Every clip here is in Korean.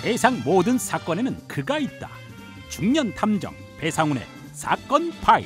세상 모든 사건에는 그가 있다. 중년 탐정 배상훈의 사건 파일.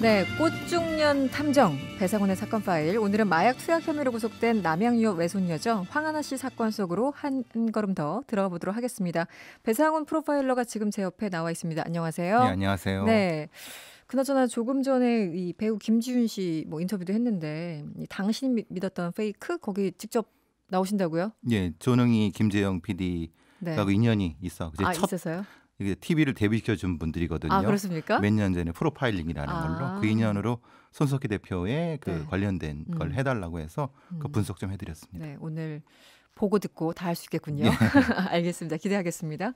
네, 꽃중년 탐정 배상훈의 사건 파일. 오늘은 마약 투약 혐의로 구속된 남양유 외손녀죠 황하나 씨 사건 속으로 한, 한 걸음 더 들어보도록 하겠습니다. 배상훈 프로파일러가 지금 제 옆에 나와 있습니다. 안녕하세요. 네, 안녕하세요. 네. 그나저나 조금 전에 이 배우 김지윤 씨뭐 인터뷰도 했는데 당신 믿었던 페이크 거기 직접 나오신다고요? 예, 조능희 김재영 PD하고 네. 인연이 있어. 이제 아, 첫있어요 이게 TV를 데뷔시켜 준 분들이거든요. 아, 그렇습니까? 몇년 전에 프로파일링이라는 아. 걸로 그 인연으로 손석희 대표의 그 네. 관련된 음. 걸 해달라고 해서 그 음. 분석 좀 해드렸습니다. 네, 오늘 보고 듣고 다 할 수 있겠군요. 네. 알겠습니다. 기대하겠습니다.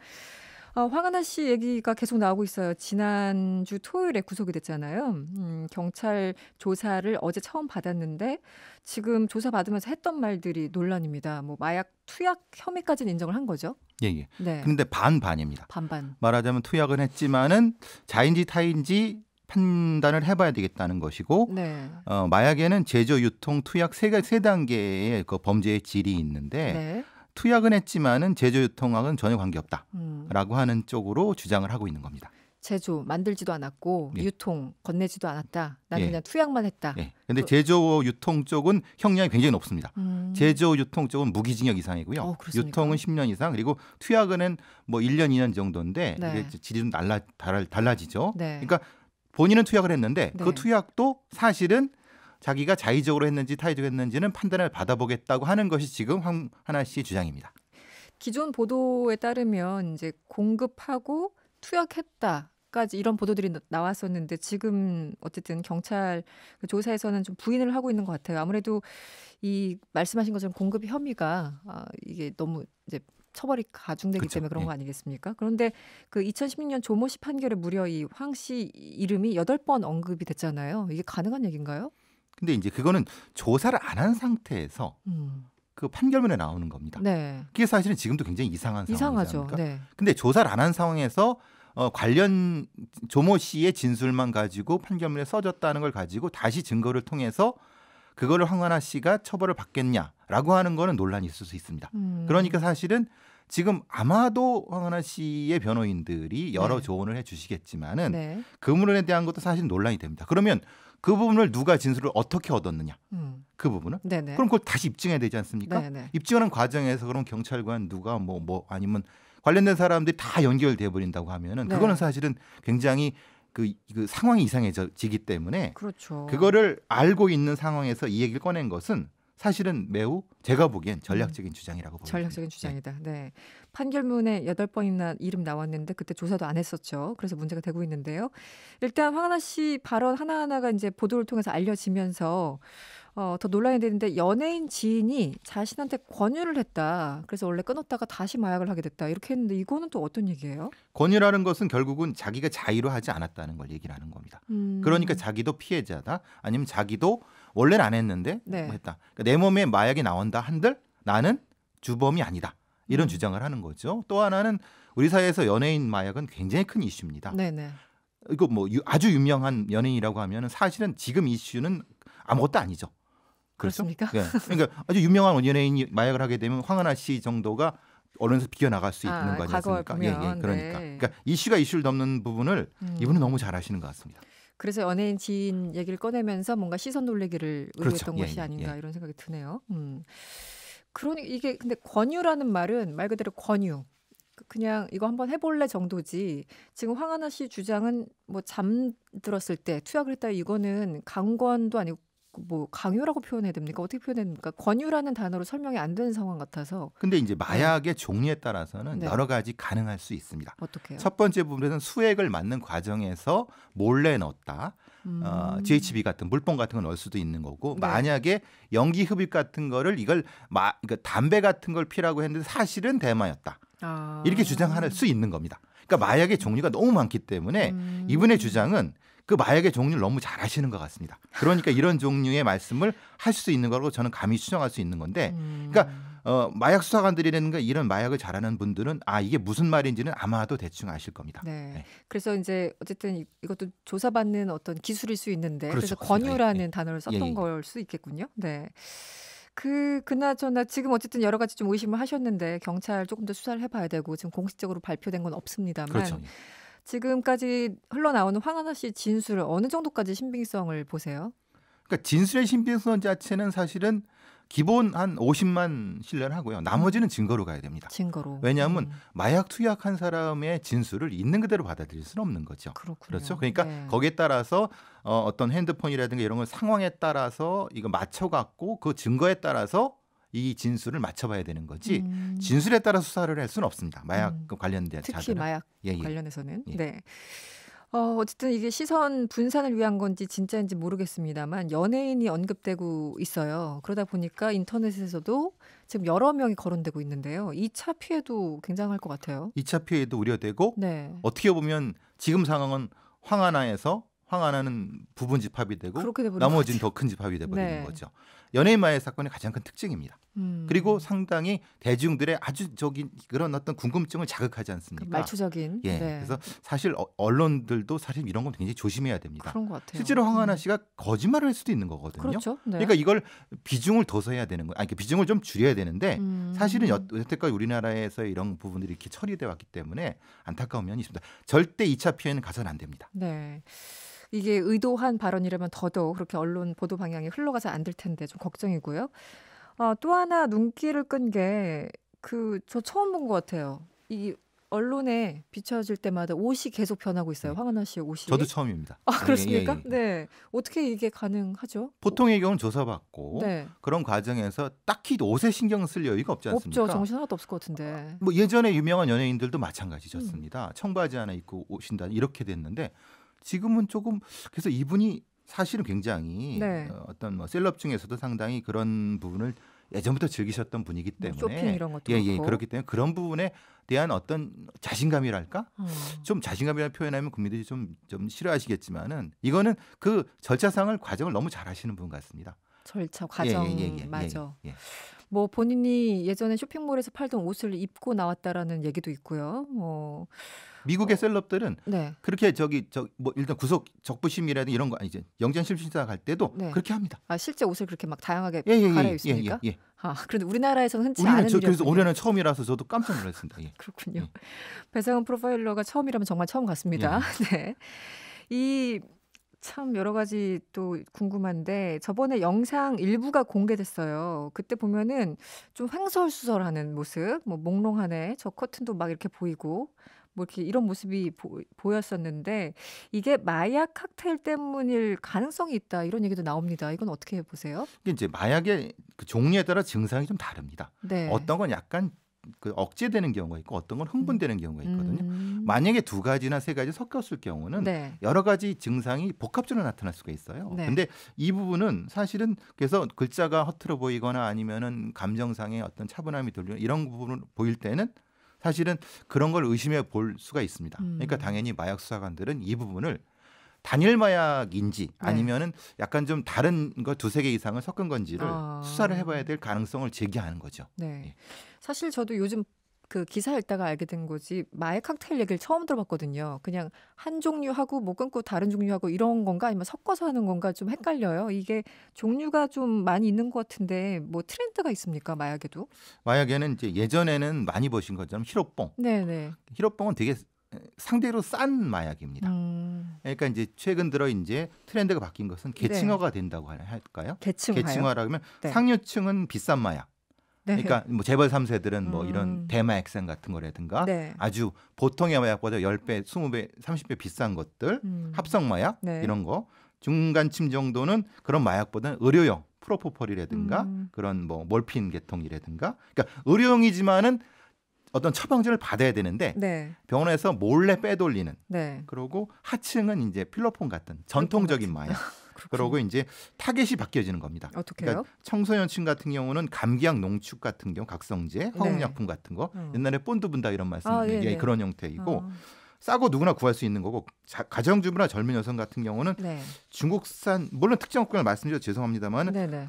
어, 황하나 씨 얘기가 계속 나오고 있어요. 지난주 토요일에 구속이 됐잖아요. 음, 경찰 조사를 어제 처음 받았는데 지금 조사 받으면서 했던 말들이 논란입니다. 뭐 마약 투약 혐의까지는 인정을 한 거죠. 예, 예. 네. 그런데 반반입니다. 반반. 말하자면 투약은 했지만은 자인지 타인지 판단을 해봐야 되겠다는 것이고 네. 어, 마약에는 제조, 유통, 투약 세, 세 단계의 그 범죄의 질이 있는데 네. 투약은 했지만은 제조 유통학은 전혀 관계없다라고 음. 하는 쪽으로 주장을 하고 있는 겁니다. 제조 만들지도 않았고 예. 유통 건네지도 않았다. 나는 예. 그냥 투약만 했다. 그런데 예. 그 제조 유통 쪽은 형량이 굉장히 높습니다. 음. 제조 유통 쪽은 무기징역 이상이고요. 어, 유통은 10년 이상 그리고 투약은 뭐 1년 2년 정도인데 네. 이게 질이 좀 달라 달라, 달라지죠. 네. 그러니까 본인은 투약을 했는데 그 네. 그 투약도 사실은 자기가 자의적으로 했는지 타의적으로 했는지는 판단을 받아보겠다고 하는 것이 지금 황하나 씨 주장입니다. 기존 보도에 따르면 이제 공급하고 투약했다. 까지 이런 보도들이 나왔었는데 지금 어쨌든 경찰 그 조사에서는 좀 부인을 하고 있는 것 같아요. 아무래도 이 말씀하신 것처럼 공급 혐의가 아, 이게 너무 이제 처벌이 가중되기 그쵸. 때문에 그런 거 예. 아니겠습니까? 그런데 그 2016년 조모 씨 판결에 무려 이황씨 이름이 여번 언급이 됐잖아요. 이게 가능한 얘기인가요? 근데 이제 그거는 조사를 안 한 상태에서 음. 그 판결문에 나오는 겁니다. 네. 그게 사실은 지금도 굉장히 이상한 상황이죠. 네. 근데 조사를 안 한 상황에서 어, 관련 조모 씨의 진술만 가지고 판결문에 써졌다는 걸 가지고 다시 증거를 통해서 그거를 황하나 씨가 처벌을 받겠냐라고 하는 거는 논란이 있을 수 있습니다. 음. 그러니까 사실은 지금 아마도 황하나 씨의 변호인들이 여러 네. 조언을 해주시겠지만은 네. 그 문에 대한 것도 사실 논란이 됩니다. 그러면 그 부분을 누가 진술을 어떻게 얻었느냐 음. 그부분은 네네. 그럼 그걸 다시 입증해야 되지 않습니까? 네네. 입증하는 과정에서 그럼 경찰관 누가 뭐뭐 뭐 아니면 관련된 사람들이 다 연결돼 버린다고 하면은 네. 그거는 사실은 굉장히 그, 그 상황이 이상해지기 때문에 그렇죠. 그거를 알고 있는 상황에서 이 얘기를 꺼낸 것은 사실은 매우 제가 보기엔 음. 전략적인 주장이라고 봅니다. 전략적인 주장이다. 네. 네. 판결문에 여덟 번이나 이름 나왔는데 그때 조사도 안 했었죠. 그래서 문제가 되고 있는데요. 일단 황하나 씨 발언 하나하나가 이제 보도를 통해서 알려지면서 어, 더 논란이 되는데 연예인 지인이 자신한테 권유를 했다. 그래서 원래 끊었다가 다시 마약을 하게 됐다. 이렇게 했는데 이거는 또 어떤 얘기예요? 권유라는 것은 결국은 자기가 자의로 하지 않았다는 걸 얘기를 하는 겁니다. 음. 그러니까 자기도 피해자다. 아니면 자기도 원래는 안 했는데 네. 뭐 했다. 그러니까 내 몸에 마약이 나온다 한들 나는 주범이 아니다. 이런 음. 주장을 하는 거죠. 또 하나는 우리 사회에서 연예인 마약은 굉장히 큰 이슈입니다. 네네. 이거 뭐 유, 아주 유명한 연예인이라고 하면은 사실은 지금 이슈는 아무것도 아니죠. 그렇죠? 그렇습니까? 네. 그러니까 아주 유명한 연예인이 마약을 하게 되면 황하나 씨 정도가 언론에서 비겨 나갈 수 있는 아, 거 아니겠습니까? 예, 예, 그러니까. 네. 그러니까 이슈가 이슈를 넘는 부분을 음. 이분은 너무 잘 하시는 것 같습니다. 그래서 연예인 지인 얘기를 꺼내면서 뭔가 시선 놀리기를 그렇죠. 의도했던 그렇죠. 것이 예, 아닌가 예. 이런 생각이 드네요. 음. 그러니 이게 근데 권유라는 말은 말 그대로 권유. 그 그냥 이거 한번 해볼래 정도지. 지금 황하나 씨 주장은 뭐 잠들었을 때 투약을 했다 이거는 강권도 아니고 그 뭐 강요라고 표현해야 됩니까? 어떻게 표현해야 됩니까? 권유라는 단어로 설명이 안 되는 상황 같아서. 근데 이제 네. 마약의 네. 종류에 따라서는 네. 여러 가지 가능할 수 있습니다. 어떻게요? 첫 번째 부분에서는 수액을 맞는 과정에서 몰래 넣었다. 어, 음. 어, GHB 같은 물병 같은 걸 넣을 수도 있는 거고 네. 만약에 연기 흡입 같은 거를 이걸 마, 그러니까 담배 같은 걸 피라고 했는데 사실은 대마였다. 아. 이렇게 주장할 수 있는 겁니다. 그러니까 마약의 종류가 너무 많기 때문에 음. 이분의 주장은 그 마약의 종류를 너무 잘 아시는 것 같습니다. 그러니까 이런 종류의 말씀을 할 수 있는 거라고 저는 감히 추정할 수 있는 건데, 음. 그러니까 어, 마약 수사관들이라든가 이런 마약을 잘하는 분들은 아 이게 무슨 말인지는 아마도 대충 아실 겁니다. 네. 네. 그래서 이제 어쨌든 이것도 조사받는 어떤 기술일 수 있는데 그렇죠. 그래서 권유라는 네. 단어를 썼던 예, 예. 걸수 있겠군요. 네. 그 그나저나 지금 어쨌든 여러 가지 좀 의심을 하셨는데 경찰 조금 더 수사를 해봐야 되고 지금 공식적으로 발표된 건 없습니다만. 그렇죠. 예. 지금까지 흘러나오는 황하나 씨 진술을 어느 정도까지 신빙성을 보세요? 그러니까 진술의 신빙성 자체는 사실은 기본 한 50만 신뢰하고요. 나머지는 증거로 가야 됩니다. 증거로. 왜냐하면 음. 마약 투약한 사람의 진술을 있는 그대로 받아들일 수는 없는 거죠. 그렇군요. 그렇죠. 그러니까 네. 거기에 따라서 어, 어떤 핸드폰이라든가 이런 걸 상황에 따라서 이거 맞춰갖고 그 증거에 따라서 이 진술을 맞춰봐야 되는 거지 음. 진술에 따라 수사를 할 수는 없습니다. 마약 음. 관련된 특히 자들은. 마약 예, 예. 관련해서는 예. 네. 어, 어쨌든 이게 시선 분산을 위한 건지 진짜인지 모르겠습니다만 연예인이 언급되고 있어요. 그러다 보니까 인터넷에서도 지금 여러 명이 거론되고 있는데요. 2차 피해도 굉장할 것 같아요. 2차 피해도 우려되고 네. 어떻게 보면 지금 상황은 황하나에서 황하나는 부분 집합이 되고 나머지는 더 큰 집합이 돼버리는 네. 거죠. 연예인 마약 사건의 가장 큰 특징입니다. 음. 그리고 상당히 대중들의 아주 적인 그런 어떤 궁금증을 자극하지 않습니까? 그 말초적인. 예. 네. 그래서 사실 어, 언론들도 사실 이런 건 굉장히 조심해야 됩니다. 그런 것 같아요. 실제로 황하나 음. 씨가 음. 거짓말을 할 수도 있는 거거든요. 그렇죠. 네. 그러니까 이걸 비중을 더 서야 되는 거예요. 아니, 그러니까 비중을 좀 줄여야 되는데 음. 사실은 여, 여태까지 우리나라에서 이런 부분들이 이렇게 처리돼 왔기 때문에 안타까운 면이 있습니다. 절대 2차 피해는 가서는 안 됩니다. 네. 이게 의도한 발언이라면 더더욱 그렇게 언론 보도 방향이 흘러가서 안 될 텐데 좀 걱정이고요. 아, 또 하나 눈길을 끈 게 그 저 처음 본 것 같아요. 이 언론에 비춰질 때마다 옷이 계속 변하고 있어요. 네. 황은하 씨의 옷이. 저도 처음입니다. 아 예, 예, 그렇습니까? 예, 예. 네. 어떻게 이게 가능하죠? 보통의 경우는 조사받고 네. 그런 과정에서 딱히 옷에 신경 쓸 여유가 없지 않습니까? 없죠. 정신 하나도 없을 것 같은데. 아, 뭐 예전에 유명한 연예인들도 마찬가지였습니다. 음. 청바지 하나 입고 오신다 이렇게 됐는데 지금은 조금 그래서 이분이 사실은 굉장히 네. 어, 어떤 뭐 셀럽 중에서도 상당히 그런 부분을 예전부터 즐기셨던 분이기 뭐 때문에 뭐 쇼핑 이런 것도 예, 예, 그렇기 때문에 그런 부분에 대한 어떤 자신감이랄까 어. 좀 자신감이라 표현하면 국민들이 좀 좀 싫어하시겠지만은 이거는 그 절차상을 과정을 너무 잘 하시는 분 같습니다. 절차 과정 예, 예, 예, 맞아. 예, 뭐 본인이 예전에 쇼핑몰에서 팔던 옷을 입고 나왔다라는 얘기도 있고요. 뭐 미국의 어, 셀럽들은 네. 그렇게 저기 저 뭐 일단 구속 적부심이라든 이런 거 아니지 영장 실질심사 갈 때도 네. 그렇게 합니다. 아 실제 옷을 그렇게 막 다양하게 예, 예, 예 갈아 입습니까? 예, 예, 예, 아 그런데 우리나라에서는 흔치 않은 저, 그래서 올해는 처음이라서 저도 깜짝 놀랐습니다. 예. 그렇군요. 배상훈 프로파일러가 처음이라면 정말 처음 같습니다. 네. 이참 여러 가지 또 궁금한데 저번에 영상 일부가 공개됐어요. 그때 보면은 좀 횡설수설하는 모습, 뭐 몽롱하네, 저 커튼도 막 이렇게 보이고 뭐 이렇게 이런 모습이 보, 보였었는데 이게 마약 칵테일 때문일 가능성이 있다 이런 얘기도 나옵니다. 이건 어떻게 보세요? 이제 마약의 그 종류에 따라 증상이 좀 다릅니다. 네. 어떤 건 약간 그 억제되는 경우가 있고 어떤 건 흥분되는 음. 경우가 있거든요. 음. 만약에 두 가지나 세 가지 섞였을 경우는 네. 여러 가지 증상이 복합적으로 나타날 수가 있어요. 네. 근데 이 부분은 사실은 그래서 글자가 허투루 보이거나 아니면은 감정상의 어떤 차분함이 돌리는 이런 부분을 보일 때는 사실은 그런 걸 의심해 볼 수가 있습니다. 음. 그러니까 당연히 마약 수사관들은 이 부분을 단일 마약인지 네. 아니면은 약간 좀 다른 거 두세 개 이상을 섞은 건지를 아. 수사를 해봐야 될 가능성을 제기하는 거죠. 네. 예. 사실 저도 요즘 그 기사 읽다가 알게 된 거지 마약 칵테일 얘기를 처음 들어봤거든요. 그냥 한 종류 하고 뭐 끊고 다른 종류 하고 이런 건가 아니면 섞어서 하는 건가 좀 헷갈려요. 이게 종류가 좀 많이 있는 것 같은데 뭐 트렌드가 있습니까 마약에도? 마약에는 이제 예전에는 많이 보신 것처럼 히로뽕. 네네. 네. 히로뽕은 되게 상대로 싼 마약입니다. 음. 그러니까 이제 최근 들어 이제 트렌드가 바뀐 것은 네. 계층화가 네. 된다고 할까요? 계층화요? 계층라면 네. 상류층은 비싼 마약. 네. 그러니까 뭐 재벌 3세들은 음. 뭐 이런 음. 대마액상 같은 거라든가 네. 아주 보통의 마약보다 10배, 20배, 30배 비싼 것들, 음. 합성 마약 네. 이런 거. 중간층 정도는 그런 마약보다는 의료용 프로포폴이라든가 음. 그런 뭐 몰핀 계통이라든가 그러니까 의료용이지만은 어떤 처방전을 받아야 되는데 네. 병원에서 몰래 빼돌리는 네. 그러고 하층은 이제 필로폰 같은 전통적인 마약 그러고 이제 타겟이 바뀌어지는 겁니다. 어떻게요? 그러니까 청소년층 같은 경우는 감기약 농축 같은 경우 각성제, 허학약품 네. 같은 거 어. 옛날에 본드 분다 이런 말씀 아, 예, 예. 그런 형태이고 어. 싸고 누구나 구할 수 있는 거고 자, 가정주부나 젊은 여성 같은 경우는 네. 중국산 물론 특정 국가를 말씀드려 죄송합니다만 네네. 네.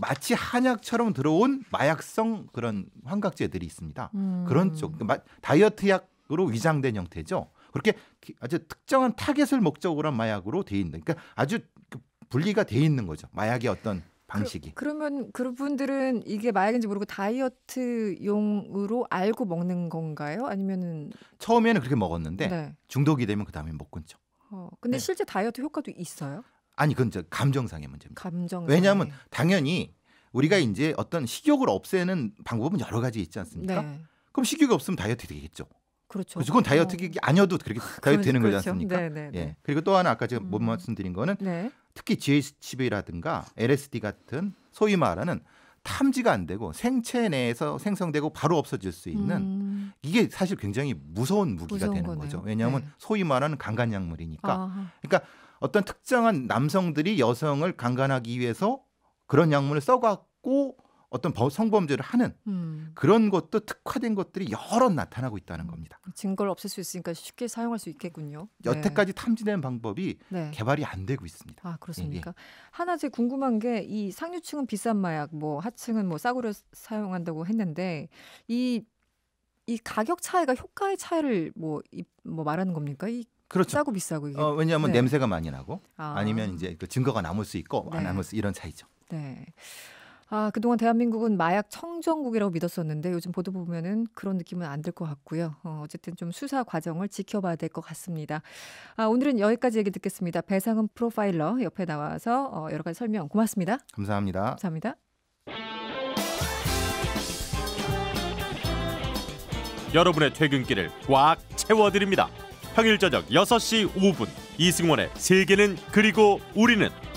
마치 한약처럼 들어온 마약성 그런 환각제들이 있습니다. 음. 그런 쪽 다이어트 약으로 위장된 형태죠. 그렇게 아주 특정한 타겟을 목적으로 한 마약으로 돼 있는 그러니까 아주 그 분리가 돼 있는 거죠. 마약의 어떤 방식이. 그, 러면 그분들은 이게 마약인지 모르고 다이어트용으로 알고 먹는 건가요? 아니면은 처음에는 그렇게 먹었는데 네. 중독이 되면 그다음에 못 끊죠. 어, 근데 네. 실제 다이어트 효과도 있어요? 아니 그건 저 감정상의 문제입니다. 감정 왜냐하면 당연히 우리가 이제 어떤 식욕을 없애는 방법은 여러 가지 있지 않습니까? 네. 그럼 식욕이 없으면 다이어트 되겠죠. 그렇죠. 그렇죠. 건 다이어트 기 뭐. 아니어도 그렇게 다이어트 되는 그렇죠. 거지 않습니까? 네, 네, 네, 예. 그리고 또 하나 아까 제가 음. 못 말씀드린 거는 네. 특히 GHB라든가 LSD 같은 소위 말하는 탐지가 안 되고 생체 내에서 생성되고 바로 없어질 수 있는 음. 이게 사실 굉장히 무서운 무기가 무서운 되는 거네요. 거죠 왜냐하면 네. 소위 말하는 강간약물이니까. 아하. 그러니까 어떤 특정한 남성들이 여성을 강간하기 위해서 그런 약물을 써갖고 어떤 성범죄를 하는 음. 그런 것도 특화된 것들이 여러 나타나고 있다는 겁니다. 증거를 없앨 수 있으니까 쉽게 사용할 수 있겠군요. 네. 여태까지 네. 탐지된 방법이 네. 개발이 안 되고 있습니다. 아 그렇습니까? 예, 예. 하나 제 궁금한 게 이 상류층은 비싼 마약, 뭐 하층은 뭐 싸구려 사용한다고 했는데 이 이 가격 차이가 효과의 차이를 뭐뭐 뭐 말하는 겁니까? 이 그렇죠. 싸고 비싸고 이게. 어, 왜냐하면 네. 냄새가 많이 나고 아. 니면 이제 그 증거가 남을 수 있고 안 네. 남을 수 이런 차이죠. 네. 아 그동안 대한민국은 마약 청정국이라고 믿었었는데 요즘 보도 보면은 그런 느낌은 안 들 것 같고요. 어, 어쨌든 좀 수사 과정을 지켜봐야 될 것 같습니다. 아 오늘은 여기까지 얘기 듣겠습니다. 배상은 프로파일러 옆에 나와서 어, 여러 가지 설명 고맙습니다. 감사합니다. 감사합니다. 여러분의 퇴근길을 꽉 채워드립니다. 평일 저녁 6시 5분 이승원의 세계는 그리고 우리는